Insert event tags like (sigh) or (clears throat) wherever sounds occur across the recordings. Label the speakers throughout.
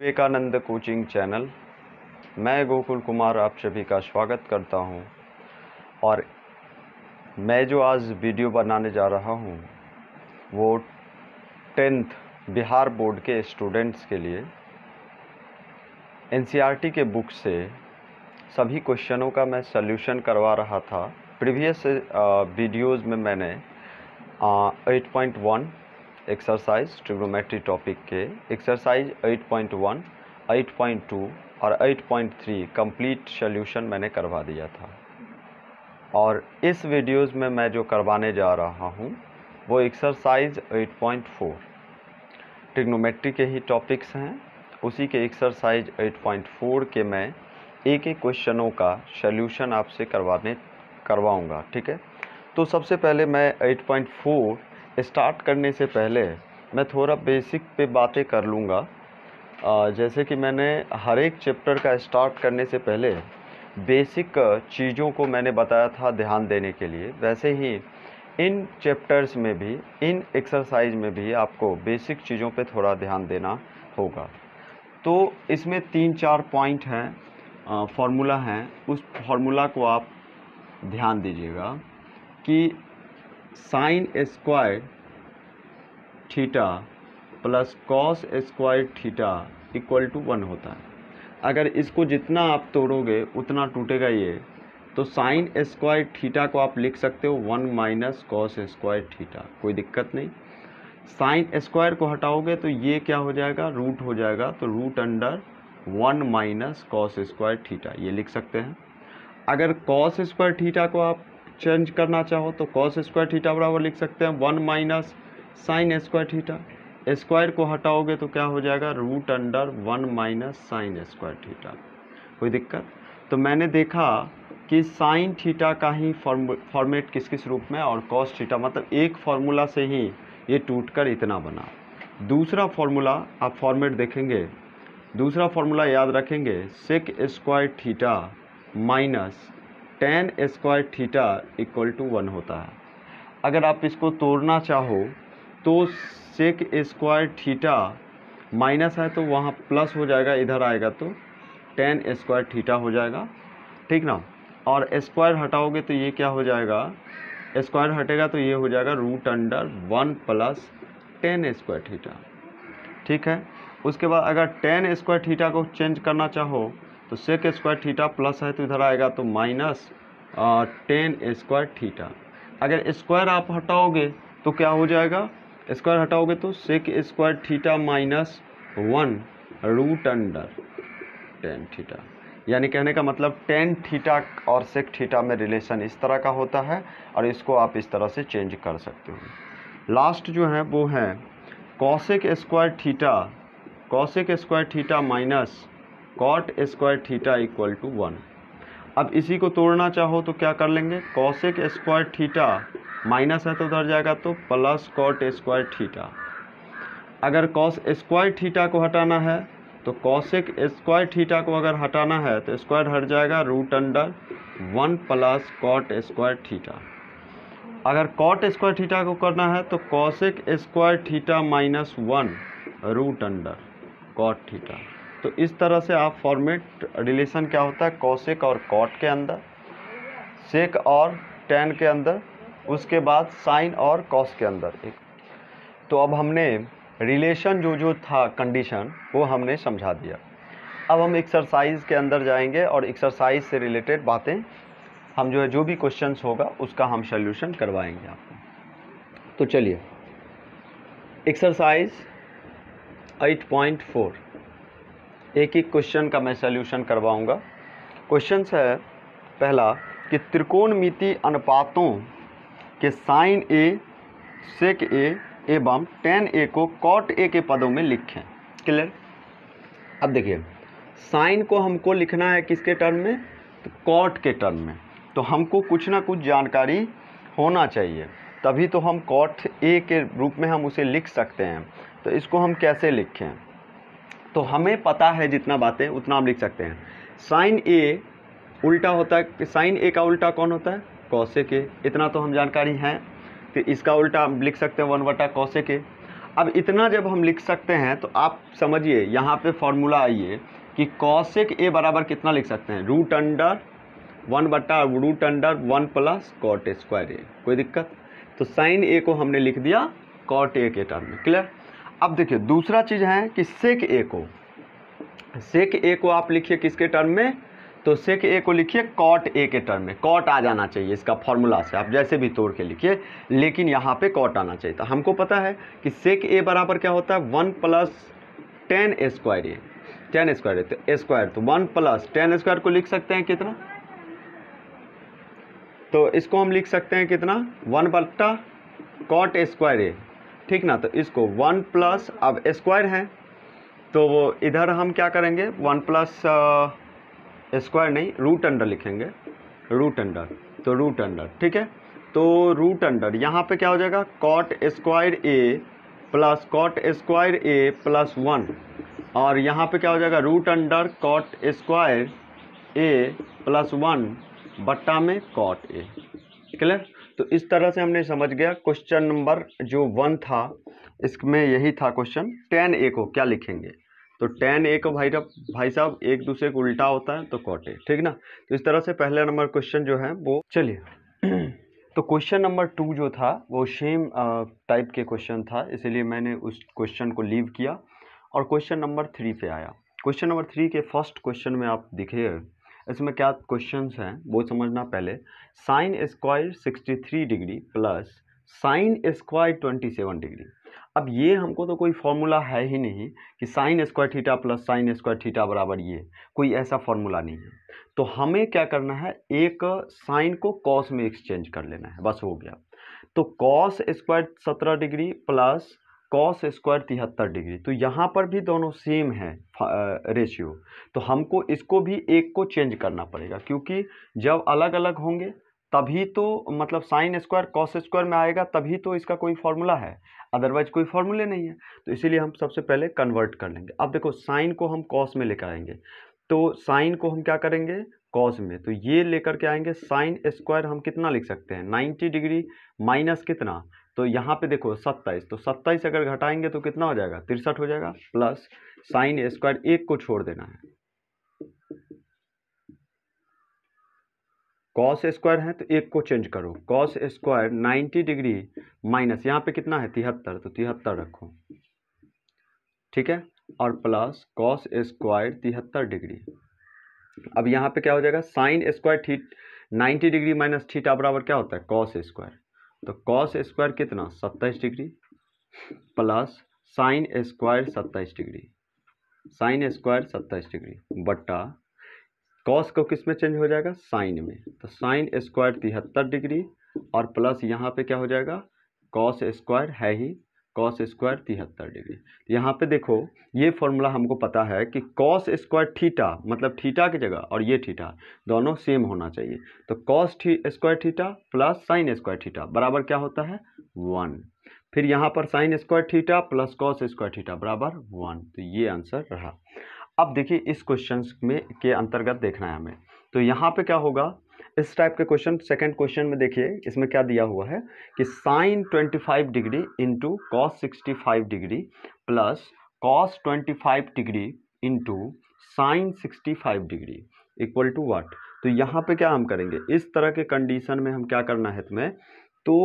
Speaker 1: Vivekananda coaching channel मैं गोकुल कुमार आप सभी का स्वागत करता हूं और मैं जो आज वीडियो बनाने जा रहा हूं वो टेंथ बिहार बोर्ड के स्टूडेंट्स के लिए एनसीईआरटी के बुक से सभी क्वेश्चनों का मैं सल्यूशन करवा रहा था प्रीवियस वीडियोस में मैंने 8.1 एक्सरसाइज ट्रिग्नोमेट्री टॉपिक के एक्सरसाइज 8.1, 8.2 और 8.3 कंप्लीट सॉल्यूशन मैंने करवा दिया था और इस वीडियोस में मैं जो करवाने जा रहा हूँ वो एक्सरसाइज 8.4 ट्रिग्नोमेट्री के ही टॉपिक्स हैं उसी के एक्सरसाइज 8.4 के मैं एक एक क्वेश्चनों का सॉल्यूशन आपसे करवाने करवाऊँगा ठीक है तो सबसे पहले मैं 8.4 स्टार्ट करने से पहले मैं थोड़ा बेसिक पे बातें कर लूँगा जैसे कि मैंने हर एक चैप्टर का स्टार्ट करने से पहले बेसिक चीज़ों को मैंने बताया था ध्यान देने के लिए वैसे ही इन चैप्टर्स में भी इन एक्सरसाइज में भी आपको बेसिक चीज़ों पे थोड़ा ध्यान देना होगा तो इसमें तीन चार पॉइंट हैं फार्मूला हैं उस फार्मूला को आप ध्यान दीजिएगा कि sine square theta plus cos square theta equal to one होता है अगर इसको जितना आप तोड़ोगे उतना टूटेगा ये तो साइन स्क्वायर थीटा को आप लिख सकते हो one minus cos square theta कोई दिक्कत नहीं साइन स्क्वायर को हटाओगे तो ये क्या हो जाएगा रूट हो जाएगा तो root under one minus cos square theta ये लिख सकते हैं अगर कॉस स्क्वायर थीटा को आप चेंज करना चाहो तो कॉस स्क्वायर थीटा बराबर लिख सकते हैं one minus sine square theta square को हटाओगे तो क्या हो जाएगा root under one minus sine square theta कोई दिक्कत तो मैंने देखा कि साइन थीटा का ही फॉर्मेट किस किस रूप में और कॉस थीटा मतलब एक फार्मूला से ही ये टूट कर इतना बना दूसरा फार्मूला आप फॉर्मेट देखेंगे दूसरा फार्मूला याद रखेंगे sec square theta minus tan square theta equal to one होता है अगर आप इसको तोड़ना चाहो तो सेक स्क्वायर थीटा माइनस है तो वहाँ प्लस हो जाएगा इधर आएगा तो टेन स्क्वायर थीटा हो जाएगा ठीक ना और स्क्वायर हटाओगे तो ये क्या हो जाएगा स्क्वायर हटेगा तो ये हो जाएगा root under one plus tan square theta ठीक है उसके बाद अगर टेन स्क्वायर थीटा को चेंज करना चाहो तो सेक स्क्वायर थीटा प्लस है तो इधर आएगा तो माइनस टेन स्क्वायर थीटा अगर स्क्वायर आप हटाओगे तो क्या हो जाएगा स्क्वायर हटाओगे तो sec square theta minus one root under tan theta यानी कहने का मतलब टेन थीटा और सेक थीटा में रिलेशन इस तरह का होता है और इसको आप इस तरह से चेंज कर सकते हो लास्ट जो है वो है cosec square theta cosec square theta minus cot square theta equal to one अब इसी को तोड़ना चाहो तो क्या कर लेंगे कॉशिक स्क्वायर थीटा माइनस है तो उधर जाएगा तो प्लस कॉट स्क्वायर थीटा अगर कॉस स्क्वायर थीटा को हटाना है तो कॉशिक स्क्वायर थीटा को अगर हटाना है तो स्क्वायर हट जाएगा root under one plus cot square theta अगर कॉट स्क्वायर थीटा को करना है तो cosec square theta minus one root under cot theta तो इस तरह से आप फॉर्मेट रिलेशन क्या होता है कौशिक और कॉट के अंदर सेक और टेन के अंदर उसके बाद साइन और कॉस के अंदर एक तो अब हमने रिलेशन जो जो था कंडीशन वो हमने समझा दिया अब हम एक्सरसाइज के अंदर जाएंगे और एक्सरसाइज से रिलेटेड बातें हम जो है जो भी क्वेश्चंस होगा उसका हम सोल्यूशन करवाएंगे आपको तो चलिए एक्सरसाइज एट पॉइंट फोर एक एक क्वेश्चन का मैं सल्यूशन करवाऊँगा क्वेश्चन है पहला कि मिति अनुपातों के साइन ए सेक ए एवं टेन ए को कॉट ए के पदों में लिखें क्लियर अब देखिए साइन को हमको लिखना है किसके टर्म में तो कॉट के टर्म में तो हमको कुछ ना कुछ जानकारी होना चाहिए तभी तो हम कॉट ए के रूप में हम उसे लिख सकते हैं तो इसको हम कैसे लिखें तो हमें पता है जितना बातें उतना हम लिख सकते हैं साइन ए उल्टा होता है कि साइन ए का उल्टा कौन होता है कौशे के इतना तो हम जानकारी हैं तो इसका उल्टा हम लिख सकते हैं वन बटा कौसे के अब इतना जब हम लिख सकते हैं तो आप समझिए यहाँ पे फॉर्मूला आइए कि कौशिक ए बराबर कितना लिख सकते हैं रूट अंडर वन बटा root under one plus cot square A कोई दिक्कत तो साइन ए को हमने लिख दिया कॉट ए के टर्म में क्लियर अब देखिए दूसरा चीज़ है कि सेक ए को सेक ए को आप लिखिए किसके टर्म में तो सेक ए को लिखिए कॉट ए के टर्म में कॉट आ जाना चाहिए इसका फॉर्मूला से आप जैसे भी तोड़ के लिखिए लेकिन यहाँ पे कॉट आना चाहिए तो हमको पता है कि सेक ए बराबर क्या होता है one plus tan square A tan square A तो स्क्वायर तो वन प्लस टेन स्क्वायर को लिख सकते हैं कितना तो इसको हम लिख सकते हैं कितना वन बट्टा कॉट स्क्वायर ए ठीक ना तो इसको वन प्लस अब स्क्वायर है तो वो इधर हम क्या करेंगे वन प्लस स्क्वायर नहीं रूट अंडर लिखेंगे रूट अंडर तो रूट अंडर ठीक है तो रूट अंडर यहाँ पे क्या हो जाएगा cot square A plus cot square A plus one और यहाँ पे क्या हो जाएगा root under cot square A plus one बट्टा में कॉट ए क्लियर तो इस तरह से हमने समझ गया क्वेश्चन नंबर जो वन था इसमें यही था क्वेश्चन टेन ए को क्या लिखेंगे तो टेन ए को भाई भाई साहब एक दूसरे को उल्टा होता है तो कॉट ए ठीक ना तो इस तरह से पहला नंबर क्वेश्चन जो है वो चलिए (clears throat) तो क्वेश्चन नंबर टू जो था वो सेम टाइप के क्वेश्चन था इसीलिए मैंने उस क्वेश्चन को लीव किया और क्वेश्चन नंबर थ्री पे आया क्वेश्चन नंबर थ्री के फर्स्ट क्वेश्चन में आप दिखे इसमें क्या क्वेश्चन हैं वो समझना पहले sine square 63 degree plus sine square 27 degree अब ये हमको तो कोई फॉर्मूला है ही नहीं कि sine square theta plus sine square theta बराबर ये कोई ऐसा फॉर्मूला नहीं है तो हमें क्या करना है एक साइन को कॉस में एक्सचेंज कर लेना है बस हो गया तो कॉस स्क्वायर सत्रह डिग्री प्लस कॉस स्क्वायर तिहत्तर डिग्री तो यहाँ पर भी दोनों सेम है रेशियो तो हमको इसको भी एक को चेंज करना पड़ेगा क्योंकि जब अलग अलग होंगे तभी तो मतलब साइन स्क्वायर कॉस स्क्वायर में आएगा तभी तो इसका कोई फॉर्मूला है अदरवाइज कोई फॉर्मूले नहीं है तो इसीलिए हम सबसे पहले कन्वर्ट कर लेंगे अब देखो साइन को हम कॉस में लेकर आएंगे तो साइन को हम क्या करेंगे कॉस में तो ये लेकर के आएंगे साइन स्क्वायर हम कितना लिख सकते हैं 90 डिग्री माइनस कितना तो यहाँ पे देखो सत्ताईस तो सत्ताईस अगर घटाएंगे तो कितना हो जाएगा तिरसठ हो जाएगा प्लस साइन स्क्वायर एक को छोड़ देना है कॉस स्क्वायर है तो एक को चेंज करो cos square ninety degree minus यहाँ पे कितना है तिहत्तर तो तिहत्तर रखो ठीक है और प्लस कॉस स्क्वायर तिहत्तर डिग्री अब यहाँ पे क्या हो जाएगा साइन स्क्वायर थी नाइन्टी डिग्री माइनस थीटा बराबर क्या होता है कॉस स्क्वायर तो कॉस स्क्वायर कितना सत्ताईस डिग्री प्लस साइन स्क्वायर सत्ताईस डिग्री साइन स्क्वायर सत्ताईस डिग्री बट्टा कॉस को किस में चेंज हो जाएगा साइन में तो साइन स्क्वायर तिहत्तर डिग्री और प्लस यहाँ पे क्या हो जाएगा कॉस स्क्वायर है ही कॉस स्क्वायर तिहत्तर डिग्री तो यहाँ पे देखो ये फॉर्मूला हमको पता है कि कॉस स्क्वायर थीटा मतलब थीटा की जगह और ये थीटा दोनों सेम होना चाहिए तो cos square theta plus sine square theta बराबर क्या होता है वन फिर यहाँ पर sine square theta plus cos square theta बराबर वन तो ये आंसर रहा अब देखिए इस क्वेश्चन में के अंतर्गत देखना है हमें तो यहाँ पर क्या होगा इस टाइप के क्वेश्चन सेकंड क्वेश्चन में देखिए इसमें क्या दिया हुआ है कि sine 25 degree into cos 65 degree plus cos 25 degree into sine 65 degree equal to what तो यहाँ पे क्या हम करेंगे इस तरह के कंडीशन में हम क्या करना है तुम्हें तो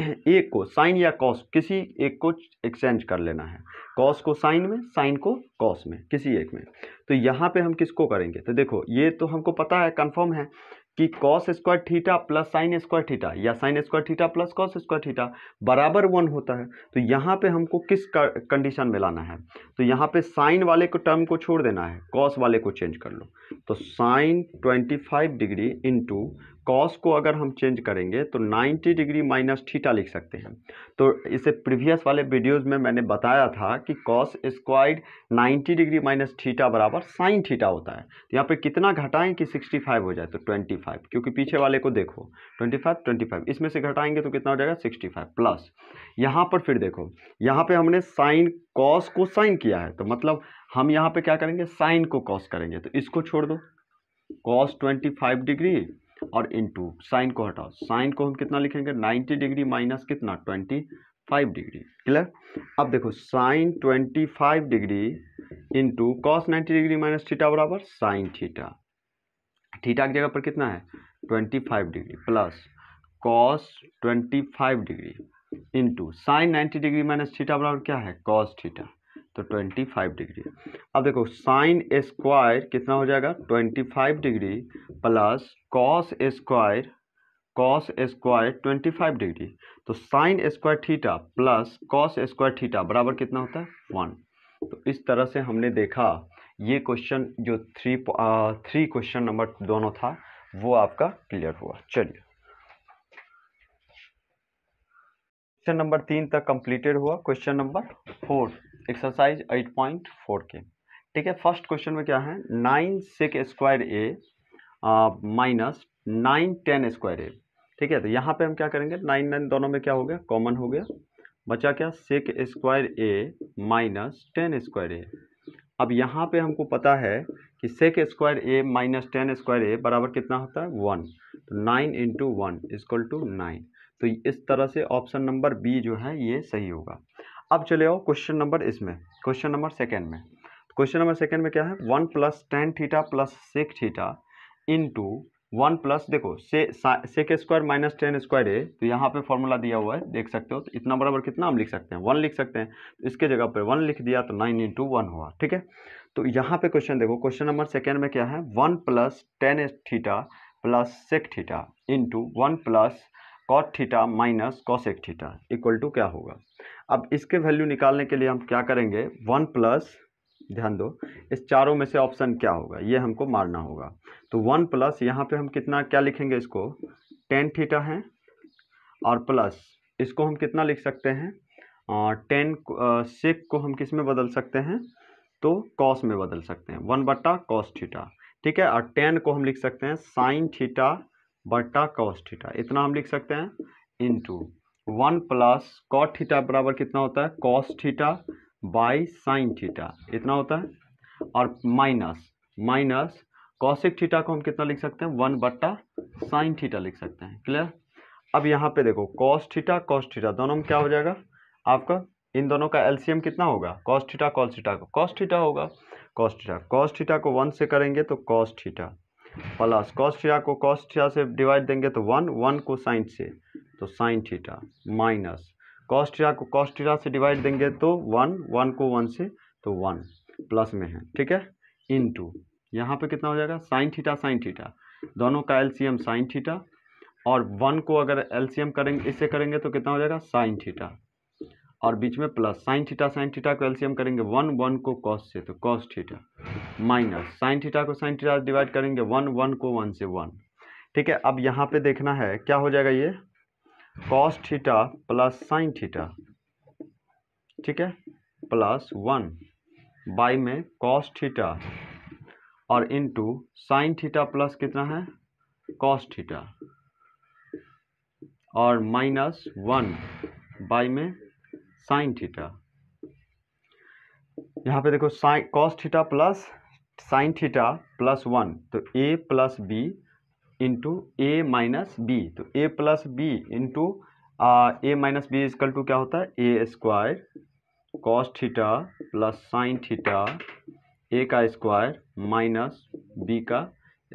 Speaker 1: (clears throat) एक को साइन या कॉस किसी एक को एक्सचेंज कर लेना है कॉस को साइन में साइन को कॉस में किसी एक में तो यहाँ पे हम किसको करेंगे तो देखो ये तो हमको पता है कंफर्म है कि cos square theta plus sine square theta या sine square theta plus cos square theta बराबर वन होता है तो यहाँ पे हमको किस कंडीशन में लाना है तो यहाँ पे साइन वाले को टर्म को छोड़ देना है कॉस वाले को चेंज कर लो तो साइन 25 डिग्री इंटू कॉस को अगर हम चेंज करेंगे तो 90 डिग्री माइनस थीटा लिख सकते हैं तो इसे प्रीवियस वाले वीडियोस में मैंने बताया था कि cos square 90 degree minus theta बराबर साइन थीटा होता है तो यहाँ पे कितना घटाएं कि 65 हो जाए तो 25 क्योंकि पीछे वाले को देखो 25 25 इसमें से घटाएंगे तो कितना हो जाएगा सिक्सटी प्लस यहाँ पर फिर देखो यहाँ पर हमने साइन कॉस को साइन किया है तो मतलब हम यहाँ पर क्या करेंगे साइन को कॉस करेंगे तो इसको छोड़ दो कॉस ट्वेंटी डिग्री और इनटू साइन को हटाओ साइन को हम कितना लिखेंगे 90 डिग्री माइनस कितना 25 डिग्री क्लियर अब देखो sine 25 degree into cos 90 degree minus theta बराबर साइन थीटा थीटा की जगह पर कितना है 25 degree plus cos 25 degree into sine 90 degree minus theta बराबर क्या है कॉस थीटा तो ट्वेंटी फाइव डिग्री अब देखो साइन स्क्वायर कितना हो जाएगा twenty degree plus cos square cos square twenty degree तो sine square theta plus cos square theta बराबर कितना होता है वन तो इस तरह से हमने देखा ये क्वेश्चन जो थ्री थ्री क्वेश्चन नंबर दोनों था वो आपका क्लियर हुआ चलिए क्वेश्चन नंबर तीन तक कंप्लीटेड हुआ question number four exercise eight point four के ठीक है फर्स्ट क्वेश्चन में क्या है nine sec square A minus nine tan square A ठीक है तो यहाँ पे हम क्या करेंगे नाइन नाइन दोनों में क्या हो गया कॉमन हो गया बचा क्या sec square A minus tan square A अब यहाँ पे हमको पता है कि sec square A minus tan square A बराबर कितना होता है वन तो nine into one equal to nine तो इस तरह से ऑप्शन नंबर बी जो है ये सही होगा अब चले आओ क्वेश्चन नंबर इसमें क्वेश्चन नंबर सेकेंड में क्वेश्चन नंबर सेकेंड में क्या है one plus tan theta plus sec theta into one plus देखो sec square minus tan square है तो यहाँ पे फॉर्मूला दिया हुआ है देख सकते हो तो इतना बराबर कितना हम लिख सकते हैं वन लिख सकते हैं तो इसके जगह पे वन लिख दिया तो नाइन इंटू वन हुआ ठीक है तो यहाँ पे क्वेश्चन देखो क्वेश्चन नंबर सेकेंड में क्या है one plus tan theta plus sec theta into one plus cot theta minus cosec theta equal to क्या होगा अब इसके वैल्यू निकालने के लिए हम क्या करेंगे वन प्लस ध्यान दो इस चारों में से ऑप्शन क्या होगा ये हमको मारना होगा तो वन प्लस यहाँ पर हम कितना क्या लिखेंगे इसको टेन थीटा है और प्लस इसको हम कितना लिख सकते हैं टेन सिक को हम किस में बदल सकते हैं तो कॉस में बदल सकते हैं वन बट्टा कॉस थीटा ठीक है और टेन को हम लिख सकते हैं साइन थीटा बट्टा कॉस थीटा इतना हम लिख सकते हैं to one plus cot theta बराबर कितना होता है cos theta by sine theta इतना होता है और माइनस माइनस कॉसिक थीटा को हम कितना लिख सकते हैं वन बट्टा साइन थीटा लिख सकते हैं क्लियर अब यहाँ पे देखो कॉस थीटा कॉस थीटा दोनों में क्या हो जाएगा आपका इन दोनों का एलसीएम कितना होगा कॉस थीटा कॉस थीटा को कॉस थीटा होगा कॉस थीटा कॉस थीटा को वन से करेंगे तो cos theta plus cos theta को कॉस थीटा से डिवाइड देंगे तो वन वन को साइन से तो साइन थीटा माइनस कॉस्टिरा को कॉस्टिरा से डिवाइड देंगे तो वन वन को वन से तो वन प्लस में है ठीक है इन टू यहाँ पर कितना हो जाएगा साइन थीटा साइन थीटा दोनों का एलसीएम साइन थीटा और वन को अगर एलसीएम करेंगे इससे करेंगे तो कितना हो जाएगा साइन थीटा और बीच में plus sine theta sine theta को एलसीएम करेंगे वन वन को कॉस से तो cos theta minus sine theta को साइन थीटा डिवाइड करेंगे वन वन को वन से वन ठीक है अब यहाँ पे देखना है क्या हो जाएगा ये cos theta plus sine theta ठीक है प्लस वन बाई में कॉस थीटा और इनटू साइन थीटा प्लस कितना है कॉस थीटा और माइनस वन बाई में साइन थीटा यहाँ पे देखो sine cos theta plus sine theta plus one तो A plus B into A minus B तो A plus B into A minus B equal to क्या होता है A square cos theta plus sine theta A का square minus B का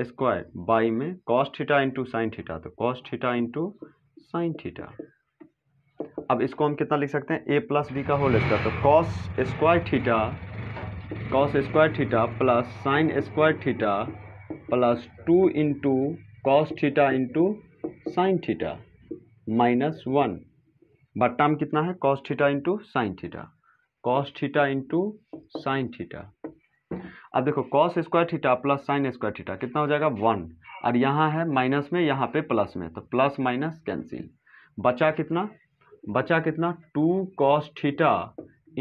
Speaker 1: square by में cos theta into sine theta तो cos theta into sine theta अब इसको हम कितना लिख सकते हैं ए प्लस बी का होल स्क्वायर तो cos square theta cos square theta plus sine square theta plus two into cos theta into sine theta minus one but term कितना है cos theta into sine theta cos theta into sine theta अब देखो cos square theta plus sine square theta कितना हो जाएगा one और यहाँ है माइनस में यहाँ पे प्लस में तो प्लस माइनस कैंसिल बचा कितना बचा कितना two cos theta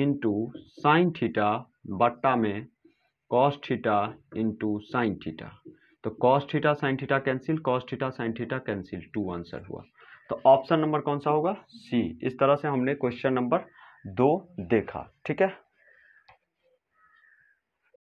Speaker 1: into sine theta बट्टा में cos theta into sine theta तो cos theta sine theta cancel cos theta sine theta cancel two answer हुआ तो ऑप्शन नंबर कौन सा होगा सी इस तरह से हमने क्वेश्चन नंबर दो देखा ठीक है